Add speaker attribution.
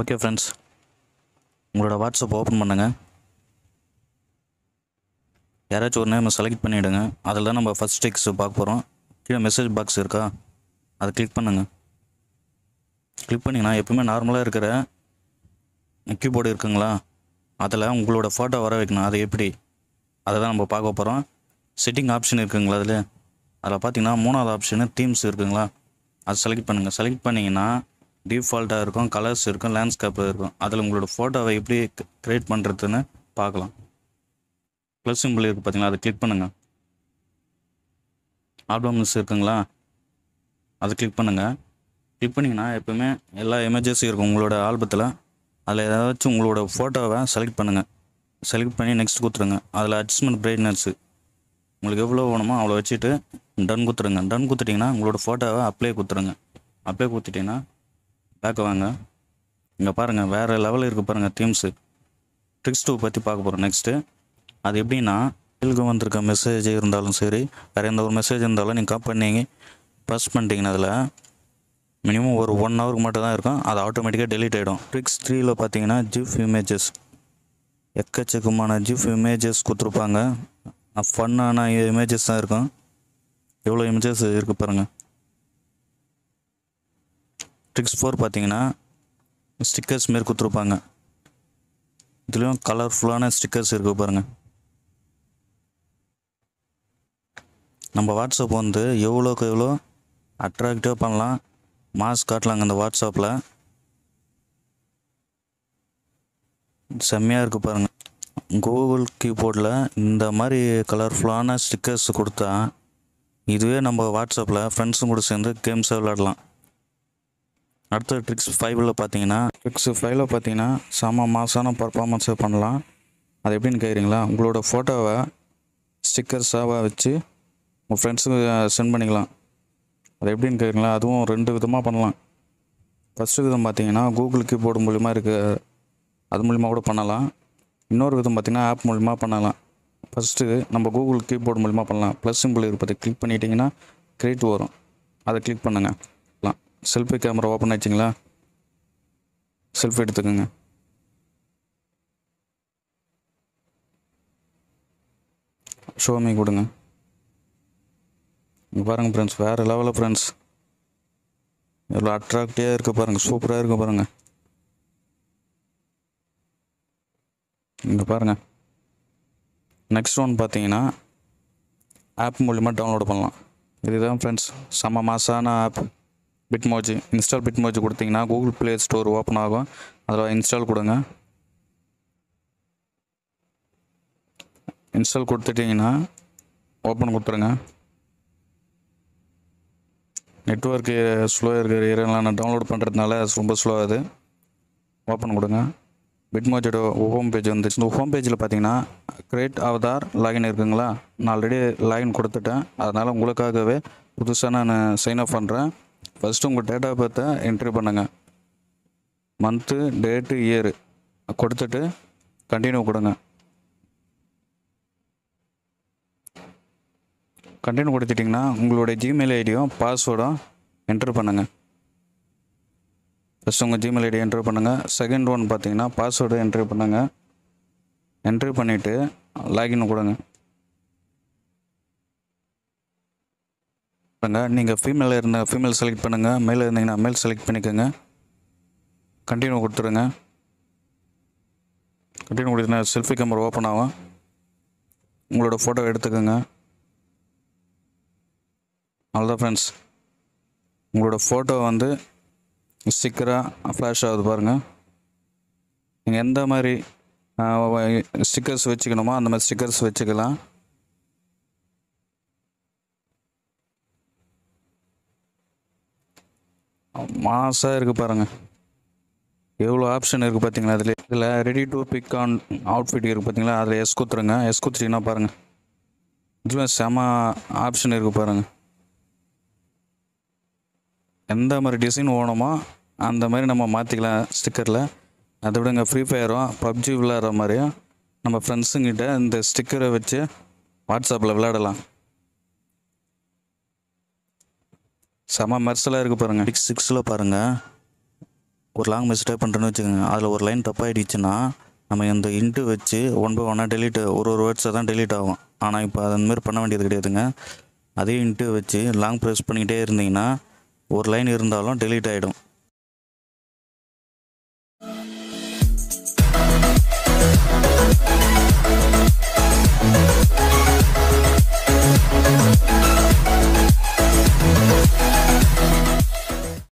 Speaker 1: okay friends உங்களோட WhatsApp open பண்ணுங்கள் யாராச்சும் ஒரு நேரம் செலக்ட் பண்ணிவிடுங்க அதில் தான் நம்ம ஃபஸ்ட் ஸ்டிக்ஸ் பார்க்க போகிறோம் கீழே மெசேஜ் பாக்ஸ் இருக்கா அதை கிளிக் பண்ணுங்கள் கிளிக் பண்ணிங்கன்னா எப்பவுமே நார்மலாக இருக்கிற கீபோர்டு இருக்குங்களா அதில் உங்களோட ஃபோட்டோ வர வைக்கணும் அது எப்படி அதை தான் நம்ம பார்க்க போகிறோம் செட்டிங் ஆப்ஷன் இருக்குங்களா அதில் அதில் பார்த்தீங்கன்னா மூணாவது ஆப்ஷனு தீம்ஸ் இருக்குங்களா அதை செலக்ட் பண்ணுங்கள் செலக்ட் பண்ணிங்கன்னா டிஃபால்ட்டாக இருக்கும் கலர்ஸ் இருக்கும் லேண்ட்ஸ்கேப்பில் இருக்கும் அதில் உங்களோட ஃபோட்டோவை எப்படி க்ரியேட் பண்ணுறதுன்னு பார்க்கலாம் ப்ளஸ் சிம்பிள் இருக்குது பார்த்தீங்களா அதை கிளிக் பண்ணுங்கள் ஆல்பம்ஸ் இருக்குங்களா அதை கிளிக் பண்ணுங்கள் கிளிக் பண்ணிங்கன்னா எப்போவுமே எல்லா இமேஜஸும் இருக்கும் உங்களோட ஆல்பத்தில் அதில் ஏதாச்சும் உங்களோட ஃபோட்டோவை செலக்ட் பண்ணுங்கள் செலக்ட் பண்ணி நெக்ஸ்ட் கொடுத்துருங்க அதில் அட்ஜஸ்ட்மெண்ட் பிரைட்னஸ்ஸு உங்களுக்கு எவ்வளோ வேணுமோ அவ்வளோ வச்சுட்டு டன் கொடுத்துருங்க டன் கொடுத்துட்டிங்கன்னா உங்களோட ஃபோட்டோவை அப்ளை கொடுத்துருங்க அப்ளை கொடுத்துட்டிங்கன்னா பேக் வாங்க இங்கே பாருங்கள் வேறு லெவலில் இருக்குது பாருங்கள் தீம்ஸு ட்ரிக்ஸ் டூ பற்றி பார்க்க போகிறோம் நெக்ஸ்ட்டு அது எப்படின்னா இல்கு வந்திருக்க மெசேஜ் இருந்தாலும் சரி வேறு எந்த ஒரு மெசேஜ் இருந்தாலும் நீங்கள் காப் பண்ணி ப்ரெஸ் பண்ணிட்டீங்கன்னா அதில் மினிமம் ஒரு ஒன் ஹவருக்கு மட்டும் தான் இருக்கும் அது ஆட்டோமேட்டிக்காக டெலிட் ஆகிடும் ட்ரிக்ஸ் த்ரீயில் பார்த்தீங்கன்னா ஜிஃப் இமேஜஸ் எக்கச்சக்கமான ஜிஃப் இமேஜஸ் கொடுத்துருப்பாங்க ஃபன்னான இமேஜஸ் தான் இருக்கும் எவ்வளோ இமேஜஸ் இருக்குது பாருங்கள் ட்ரிக்ஸ் ஃபோர் பார்த்தீங்கன்னா ஸ்டிக்கர்ஸ் மாரி கொடுத்துருப்பாங்க இதுலேயும் கலர்ஃபுல்லான ஸ்டிக்கர்ஸ் இருக்குது பாருங்கள் நம்ம வாட்ஸ்அப் வந்து எவ்வளோக்கு எவ்வளோ அட்ராக்டிவாக பண்ணலாம் மாஸ் காட்டலாங்க அந்த வாட்ஸ்அப்பில் செம்மையாக இருக்குது பாருங்கள் கூகுள் கீபோர்டில் இந்த மாதிரி கலர்ஃபுல்லான ஸ்டிக்கர்ஸ் கொடுத்தா இதுவே நம்ம வாட்ஸ்அப்பில் ஃப்ரெண்ட்ஸும் கூட சேர்ந்து கேம்ஸாக விளாடலாம் அடுத்தது ட்ரிக்ஸ் ஃபைவ்ல பார்த்தீங்கன்னா ட்ரிக்ஸ் ஃபைவ்ல பார்த்தீங்கன்னா செம மாசான பர்ஃபார்மன்ஸை பண்ணலாம் அது எப்படின்னு கேட்குறீங்களா உங்களோட ஃபோட்டோவை ஸ்டிக்கர்ஸாக வச்சு உங்கள் ஃப்ரெண்ட்ஸுக்கு சென்ட் பண்ணிக்கலாம் அது எப்படின்னு கேட்குறீங்களா அதுவும் ரெண்டு விதமாக பண்ணலாம் ஃபஸ்ட்டு விதம் பார்த்தீங்கன்னா கூகுள் கீபோர்டு மூலிமா இருக்குது அது மூலிமா கூட பண்ணலாம் இன்னொரு விதம் பார்த்திங்கன்னா ஆப் மூலிமா பண்ணலாம் ஃபஸ்ட்டு நம்ம கூகுள் கீபோர்டு மூலிமா பண்ணலாம் ப்ளஸ் சிம்பிள் இருப்பதை கிளிக் பண்ணிட்டிங்கன்னா கிரியேட் வரும் அதை கிளிக் பண்ணுங்கள் செல்ஃபி கேமரா ஓப்பன் ஆயிடுச்சிங்களா செல்ஃபி எடுத்துக்கோங்க ஷோமி கொடுங்க இங்கே பாருங்கள் ஃப்ரெண்ட்ஸ் வேறு லெவலில் ஃப்ரெண்ட்ஸ் எவ்வளோ அட்ராக்டிவாக இருக்க பாருங்கள் சூப்பராக இருக்க பாருங்கள் இங்கே பாருங்கள் நெக்ஸ்ட் ஒன் பார்த்தீங்கன்னா ஆப் மூலிமா டவுன்லோட் பண்ணலாம் இதுதான் ஃப்ரெண்ட்ஸ் செம்ம மாசான ஆப் பிட்மோஜி இன்ஸ்டால் பிட்மோஜி கொடுத்தீங்கன்னா கூகுள் ப்ளே ஸ்டோர் ஓப்பன் ஆகும் அதில் இன்ஸ்டால் கொடுங்க இன்ஸ்டால் கொடுத்துட்டிங்கன்னா ஓப்பன் கொடுத்துருங்க நெட்ஒர்க் ஸ்லோவாக இருக்கிற ஏரியாலாம் நான் டவுன்லோட் பண்ணுறதுனால ரொம்ப ஸ்லோவாகுது ஓப்பன் கொடுங்க பிட்மோஜோட ஹோம் பேஜ் வந்துச்சு இந்த ஹோம் பேஜில் பார்த்தீங்கன்னா கிரேட் அவதார் லாகின் இருக்குங்களா நான் ஆல்ரெடி லாகின் கொடுத்துட்டேன் அதனால் உங்களுக்காகவே புதுசாக நான் சைன் அப் பண்ணுறேன் ஃபஸ்ட்டு உங்கள் டேட் ஆஃப் பர்த்தை என்ட்ரி பண்ணுங்கள் மந்த்து டேட்டு இயரு கொடுத்துட்டு கண்டினியூ கொடுங்க கண்டினியூ கொடுத்துட்டிங்கன்னா உங்களுடைய ஜிமெயில் ஐடியும் பாஸ்வேர்டும் என்ட்ரு பண்ணுங்கள் ஃபஸ்ட்டு உங்கள் ஜிமெயில் ஐடி என்ட்ரு பண்ணுங்கள் செகண்ட் ஒன் பார்த்தீங்கன்னா பாஸ்வேர்டு என்ட்ரு பண்ணுங்கள் என்ட்ரு பண்ணிவிட்டு லாகின் கொடுங்க பண்ணுங்கள் நீங்கள் ஃபீமேலில் இருந்தால் ஃபீமேல் செலக்ட் பண்ணுங்கள் மேலே இருந்தீங்கன்னா மேல் செலக்ட் பண்ணிக்கோங்க கண்டினியூ கொடுத்துருங்க கண்டினியூ கொடுத்தா செல்ஃபி கேமரா ஓப்பன் ஆகும் உங்களோட ஃபோட்டோ எடுத்துக்கோங்க அவ்வளோதான் ஃப்ரெண்ட்ஸ் உங்களோட ஃபோட்டோ வந்து ஸ்டிக்கராக ஃப்ளாஷ் ஆகுது பாருங்கள் நீங்கள் எந்த மாதிரி ஸ்டிக்கர்ஸ் வச்சுக்கணுமோ அந்த மாதிரி ஸ்டிக்கர்ஸ் வச்சுக்கலாம் மாசாக இருக்குது பாருங்கள் எவ்வளோ ஆப்ஷன் இருக்குது பார்த்தீங்களா அதில் இதில் ready to pick an outfit இருக்குது பார்த்தீங்களா அதில் எஸ் குத்துருங்க எஸ் குத்துட்டீங்கன்னா பாருங்கள் இதில் செம ஆப்ஷன் இருக்குது பாருங்கள் எந்த மாதிரி டிசைன் ஓணுமோ அந்த மாதிரி நம்ம மாற்றிக்கலாம் ஸ்டிக்கரில் அதை விடங்க ஃப்ரீ ஃபயரும் பப்ஜி விளாட்ற மாதிரியும் நம்ம ஃப்ரெண்ட்ஸுங்கிட்ட இந்த ஸ்டிக்கரை வச்சு வாட்ஸ்அப்பில் விளையாடலாம் செம மெர்சலாக இருக்குது பாருங்கள் சிக்ஸ் சிக்ஸில் பாருங்கள் ஒரு லாங் மெசேஜ் டைப் பண்ணுறேன்னு வச்சுக்கோங்க அதில் ஒரு லைன் தப்பாகிடுச்சுன்னா நம்ம இந்த இன்ட்டு வச்சு ஒன் பை ஒன்னாக டெலிட் ஒரு ஒரு வேர்ட்ஸை தான் டெலிட் ஆகும் ஆனால் இப்போ அது மாதிரி பண்ண வேண்டியது கிடையாதுங்க அதே இன்ட்டு வச்சு லாங் ப்ரெஸ் பண்ணிக்கிட்டே இருந்தீங்கன்னா ஒரு லைன் இருந்தாலும் டெலிட் ஆகிடும்